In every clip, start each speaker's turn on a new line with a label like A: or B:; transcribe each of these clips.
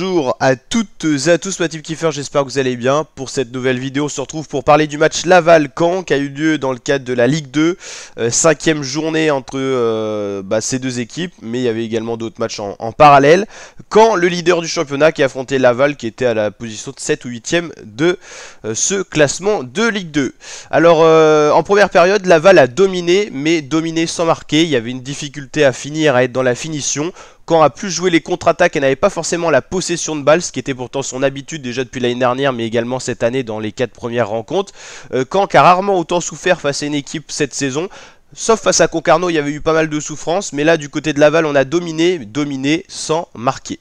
A: bonjour à toutes et à tous, ma team Kiefer, j'espère que vous allez bien. Pour cette nouvelle vidéo, on se retrouve pour parler du match Laval-Caen qui a eu lieu dans le cadre de la Ligue 2. Euh, cinquième journée entre euh, bah, ces deux équipes, mais il y avait également d'autres matchs en, parallèle. quand le leader du championnat, qui a affronté Laval qui était à la position de 7 ou 8ème de euh, ce classement de Ligue 2. Alors, en première période, Laval a dominé, mais dominé sans marquer. Il y avait une difficulté à finir, à être dans la finition quand a plus jouer les contre-attaques et n'avait pas forcément la possession de balle, ce qui était pourtant son habitude déjà depuis l'année dernière, mais également cette année dans les quatre premières rencontres. Euh, quand a rarement autant souffert face à une équipe cette saison. Sauf face à Concarneau, il y avait eu pas mal de souffrances, mais là du côté de Laval, on a dominé, dominé sans marquer.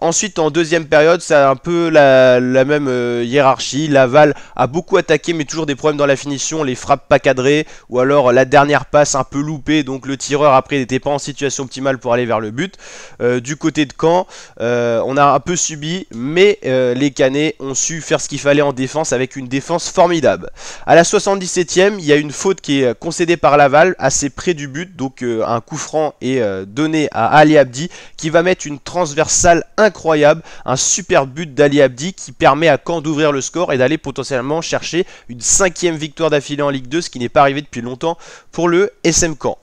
A: Ensuite, en deuxième période, c'est un peu la, même euh, hiérarchie. Laval a beaucoup attaqué, mais toujours des problèmes dans la finition, les frappes pas cadrées, ou alors la dernière passe un peu loupée, donc le tireur après n'était pas en situation optimale pour aller vers le but. Euh, du côté de Caen, euh, on a un peu subi, mais les Canets ont su faire ce qu'il fallait en défense avec une défense formidable. À la 77e, il y a une faute qui est concédée par Laval assez près du but, donc euh, un coup franc est euh, donné à Ali Abdi qui va mettre une transversale incroyable, un super but d'Ali Abdi qui permet à Caen d'ouvrir le score et d'aller potentiellement chercher une cinquième victoire d'affilée en Ligue 2, ce qui n'est pas arrivé depuis longtemps pour le SM Caen.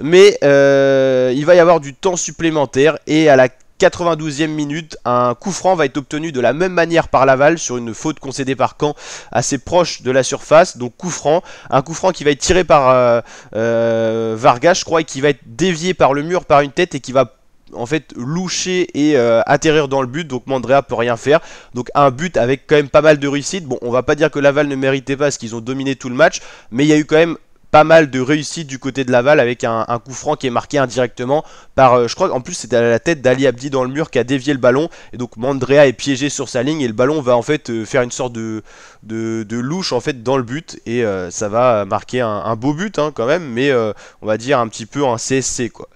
A: Mais euh, il va y avoir du temps supplémentaire et à la 92e minute, un coup franc va être obtenu de la même manière par Laval sur une faute concédée par Caen assez proche de la surface. Donc coup franc, un coup franc qui va être tiré par euh, euh, Vargas, je crois, et qui va être dévié par le mur par une tête et qui va en fait loucher et euh, atterrir dans le but donc Mandrea peut rien faire donc un but avec quand même pas mal de réussite bon on va pas dire que Laval ne méritait pas parce qu'ils ont dominé tout le match mais il y a eu quand même pas mal de réussite du côté de Laval avec un, coup franc qui est marqué indirectement par, euh, je crois en plus c'était à la tête d'Ali Abdi dans le mur qui a dévié le ballon et donc Mandrea est piégé sur sa ligne et le ballon va en fait euh, faire une sorte de, de, louche en fait dans le but et euh, ça va marquer un, beau but hein, quand même mais on va dire un petit peu un CSC quoi.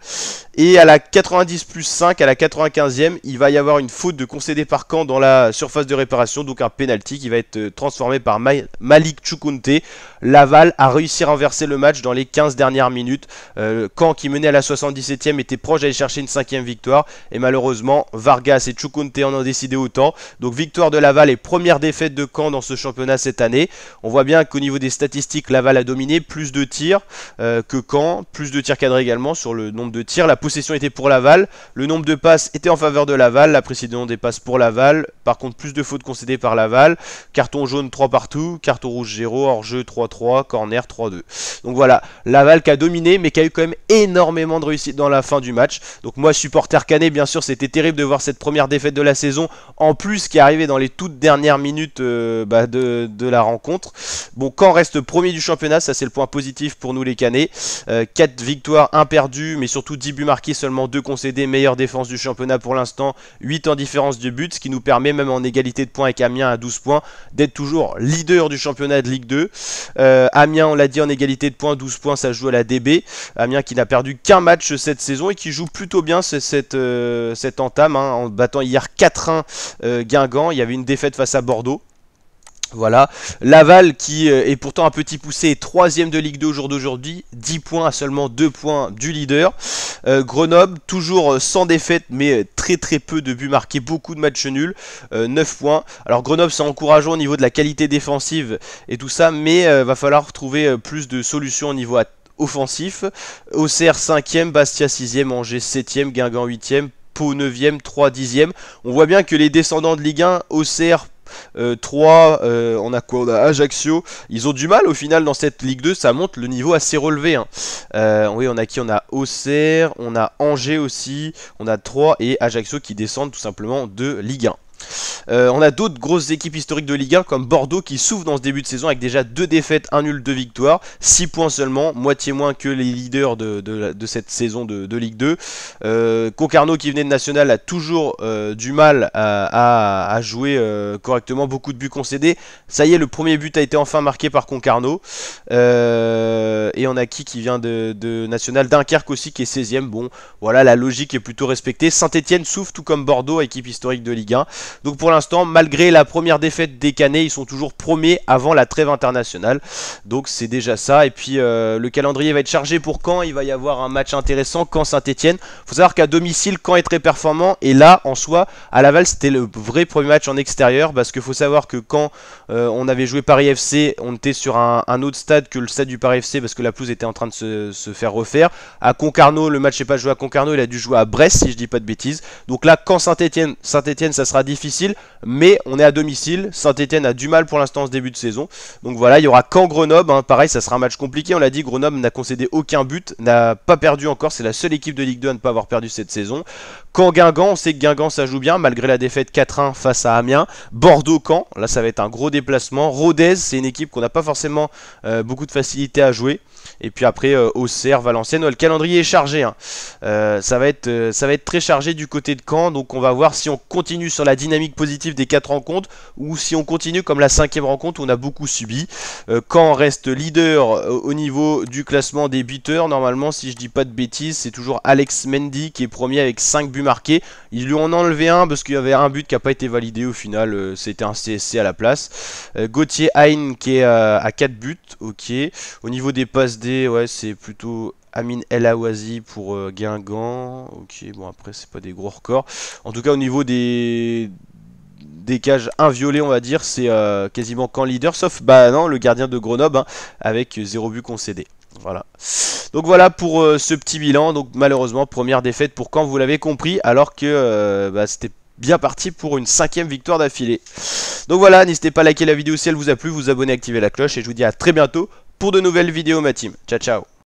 A: Et à la 90 plus 5, à la 95e, il va y avoir une faute de concédé par camp dans la surface de réparation, donc un pénalty qui va être transformé par Malik Chukunte. Laval a réussi à renverser le match dans les 15 dernières minutes. Euh, Caen qui menait à la 77e était proche d'aller chercher une cinquième victoire et malheureusement Vargas et Chukunte en ont décidé autant. Donc victoire de Laval et première défaite de Caen dans ce championnat cette année. On voit bien qu'au niveau des statistiques, Laval a dominé plus de tirs euh, que Caen, plus de tirs cadrés également sur le nombre de tirs. La possession était pour Laval, le nombre de passes était en faveur de Laval, la précision des passes pour Laval. Par contre, plus de fautes concédées par Laval. Carton jaune 3 partout, carton rouge 0, hors-jeu 3-3, corner 3-2. Donc voilà, Laval qui a dominé, mais qui a eu quand même énormément de réussite dans la fin du match. Donc moi, supporter canet, bien sûr, c'était terrible de voir cette première défaite de la saison, en plus qui est arrivée dans les toutes dernières minutes euh, bah, de, la rencontre. Bon, quand reste premier du championnat, ça c'est le point positif pour nous les canets. Euh, quatre 4 victoires, 1 perdu, mais surtout 10 buts marqués, seulement 2 concédés, meilleure défense du championnat pour l'instant, 8 en différence de but, ce qui nous permet même en égalité de points avec Amiens à 12 points, d'être toujours leader du championnat de Ligue 2. Euh, Amiens, on l'a dit, en égalité de points, 12 points, ça joue à la DB. Amiens qui n'a perdu qu'un match cette saison et qui joue plutôt bien cette, euh, cette entame hein, en battant hier 4-1 euh, Guingamp. Il y avait une défaite face à Bordeaux. Voilà, Laval qui euh, est pourtant un petit poussé, troisième de Ligue 2 au jour d'aujourd'hui, 10 points à seulement 2 points du leader. Euh, Grenoble, toujours euh, sans défaite, mais très très peu de buts marqués, beaucoup de matchs nuls, 9 points. Alors Grenoble, c'est encourageant au niveau de la qualité défensive et tout ça, mais va falloir trouver plus de solutions au niveau offensif. Auxerre 5ème, Bastia 6ème, Angers 7ème, Guingamp 8ème, Pau 9ème, 3 10ème. On voit bien que les descendants de Ligue 1, Auxerre, 3, euh, euh, on a quoi On a Ajaccio. Ils ont du mal au final dans cette Ligue 2, ça monte le niveau assez relevé. Hein. Euh, oui, on a qui On a Auxerre, on a Angers aussi, on a 3 et Ajaccio qui descendent tout simplement de Ligue 1. Euh, on a d'autres grosses équipes historiques de Ligue 1 comme Bordeaux qui souffre dans ce début de saison avec déjà deux défaites, un nul, deux victoires, 6 points seulement, moitié moins que les leaders de, cette saison de, Ligue 2. Euh, Concarneau qui venait de National a toujours euh, du mal à, à jouer correctement, beaucoup de buts concédés. Ça y est, le premier but a été enfin marqué par Concarneau. et on a qui qui vient de, National Dunkerque aussi qui est 16ème. Bon, voilà, la logique est plutôt respectée. Saint-Etienne souffre tout comme Bordeaux, équipe historique de Ligue 1. Donc pour l'instant, malgré la première défaite des Canets, ils sont toujours premiers avant la trêve internationale. Donc c'est déjà ça. Et puis euh, le calendrier va être chargé pour Caen. Il va y avoir un match intéressant Caen Saint-Etienne. faut savoir qu'à domicile, Caen est très performant. Et là, en soi, à Laval, c'était le vrai premier match en extérieur. Parce qu'il faut savoir que quand euh, on avait joué Paris FC, on était sur un, autre stade que le stade du Paris FC parce que la pelouse était en train de se, faire refaire. À Concarneau, le match n'est pas joué à Concarneau, il a dû jouer à Brest si je dis pas de bêtises. Donc là, quand saint étienne Saint-Etienne, ça sera difficile mais on est à domicile. Saint-Etienne a du mal pour l'instant ce début de saison. Donc voilà, il y aura qu'en Grenoble. Hein. Pareil, ça sera un match compliqué. On l'a dit, Grenoble n'a concédé aucun but, n'a pas perdu encore. C'est la seule équipe de Ligue 2 à ne pas avoir perdu cette saison. Quand Guingamp, on sait que Guingamp ça joue bien, malgré la défaite 4-1 face à Amiens. bordeaux camp là ça va être un gros déplacement. Rodez, c'est une équipe qu'on n'a pas forcément euh, beaucoup de facilité à jouer. Et puis après, euh, Auxerre, Valenciennes, le calendrier est chargé. Hein. Euh, ça, va être, ça va être très chargé du côté de Caen. Donc on va voir si on continue sur la dynamique dynamique positive des quatre rencontres ou si on continue comme la cinquième rencontre on a beaucoup subi. quand euh, reste leader euh, au niveau du classement des buteurs. Normalement, si je dis pas de bêtises, c'est toujours Alex Mendy qui est premier avec 5 buts marqués. Ils lui ont enlevé un parce qu'il y avait un but qui n'a pas été validé au final. Euh, c'était un CSC à la place. Gauthier Hein qui est à quatre buts. Ok. Au niveau des passes D, ouais, c'est plutôt Amin El Awazi pour euh, Guingamp. Ok, bon après c'est pas des gros records. En tout cas au niveau des des cages inviolées on va dire, c'est euh, quasiment qu'en leader, sauf bah non, le gardien de Grenoble hein, avec zéro but concédé. Voilà. Donc voilà pour euh, ce petit bilan. Donc malheureusement première défaite pour quand vous l'avez compris, alors que bah, c'était bien parti pour une cinquième victoire d'affilée. Donc voilà, n'hésitez pas à liker la vidéo si elle vous a plu, vous abonner, activer la cloche et je vous dis à très bientôt pour de nouvelles vidéos ma team. Ciao ciao